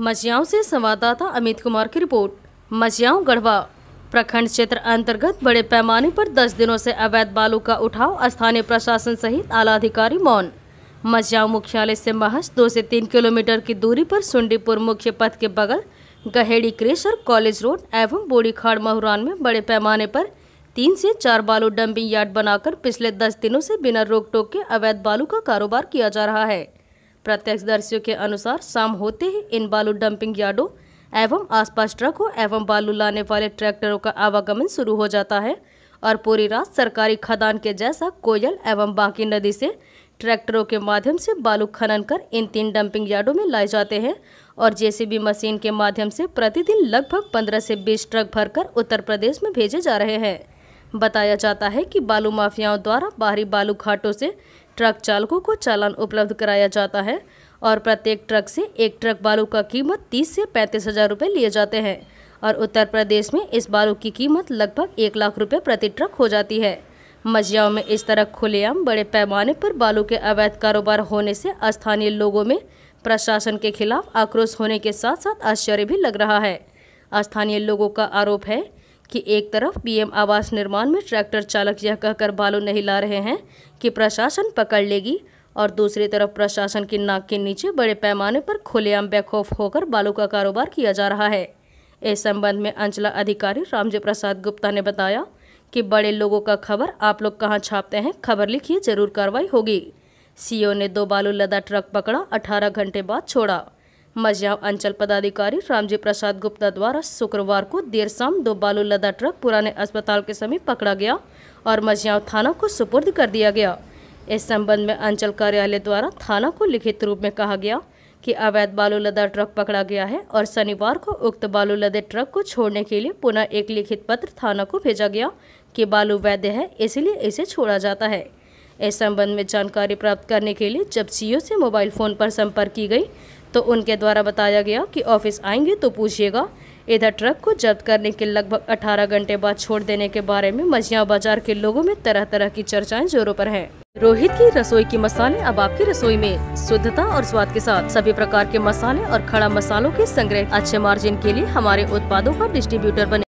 मझियाओं से संवाददाता अमित कुमार की रिपोर्ट मझियाओं गढ़वा प्रखंड क्षेत्र अंतर्गत बड़े पैमाने पर 10 दिनों से अवैध बालू का उठाव स्थानीय प्रशासन सहित आला अधिकारी मौन मझियाओं मुख्यालय से महज दो से तीन किलोमीटर की दूरी पर सुंडीपुर मुख्य पथ के बगल गहेड़ी क्रेशर कॉलेज रोड एवं बोड़ीखाड़ महुरान में बड़े पैमाने पर तीन से चार बालू डंपिंग यार्ड बनाकर पिछले दस दिनों से बिना रोक टोक के अवैध बालू का कारोबार किया जा रहा है प्रत्यक्षदर्शियों के अनुसार शाम होते ही इन बालू डंपिंग यार्डों एवं आसपास ट्रकों एवं बालू लाने वाले ट्रैक्टरों का आवागमन शुरू हो जाता है और पूरी रात सरकारी खदान के जैसा कोयल एवं बाकी नदी से ट्रैक्टरों के माध्यम से बालू खनन कर इन तीन डंपिंग यार्डों में लाए जाते हैं और जेसीबी मशीन के माध्यम से प्रतिदिन लगभग 15 से 20 ट्रक भरकर उत्तर प्रदेश में भेजे जा रहे हैं बताया जाता है कि बालू माफियाओं द्वारा बाहरी बालू घाटों से ट्रक चालकों को चालान उपलब्ध कराया जाता है और प्रत्येक ट्रक से एक ट्रक बालू का कीमत तीस से पैंतीस हज़ार रुपये लिए जाते हैं और उत्तर प्रदेश में इस बालू की कीमत लगभग एक लाख रुपये प्रति ट्रक हो जाती है मजियाओं में इस तरह खुलेआम बड़े पैमाने पर बालू के अवैध कारोबार होने से स्थानीय लोगों में प्रशासन के खिलाफ आक्रोश होने के साथ साथ आश्चर्य भी लग रहा है स्थानीय लोगों का आरोप है कि एक तरफ पीएम आवास निर्माण में ट्रैक्टर चालक यह कहकर बालू नहीं ला रहे हैं कि प्रशासन पकड़ लेगी और दूसरी तरफ प्रशासन की नाक के नीचे बड़े पैमाने पर खुलेआम बेखौफ होकर बालू का कारोबार किया जा रहा है इस संबंध में अंचला अधिकारी रामजी प्रसाद गुप्ता ने बताया कि बड़े लोगों का खबर आप लोग कहाँ छापते हैं खबर लिखिए जरूर कार्रवाई होगी सीओ ने दो बालू लदा ट्रक पकड़ा 18 घंटे बाद छोड़ा मझियाव अंचल पदाधिकारी रामजी प्रसाद गुप्ता द्वारा शुक्रवार को देर शाम दो बालू लदा ट्रक पुराने अस्पताल के समीप पकड़ा गया और मझियाव थाना को सुपुर्द कर दिया गया इस संबंध में अंचल कार्यालय द्वारा थाना को लिखित रूप में कहा गया कि अवैध बालू लदा ट्रक पकड़ा गया है और शनिवार को उक्त बालू लदे ट्रक को छोड़ने के लिए पुनः एक लिखित पत्र थाना को भेजा गया कि बालू वैध है इसलिए इसे छोड़ा जाता है इस संबंध में जानकारी प्राप्त करने के लिए जब सीईओ से मोबाइल फ़ोन पर संपर्क की गई तो उनके द्वारा बताया गया कि ऑफिस आएंगे तो पूछिएगा इधर ट्रक को जब्त करने के लगभग 18 घंटे बाद छोड़ देने के बारे में मझिया बाजार के लोगों में तरह तरह की चर्चाएं जोरों पर हैं। रोहित की रसोई की मसाले अब आपकी रसोई में शुद्धता और स्वाद के साथ सभी प्रकार के मसाले और खड़ा मसालों के संग्रह अच्छे मार्जिन के लिए हमारे उत्पादों का डिस्ट्रीब्यूटर बने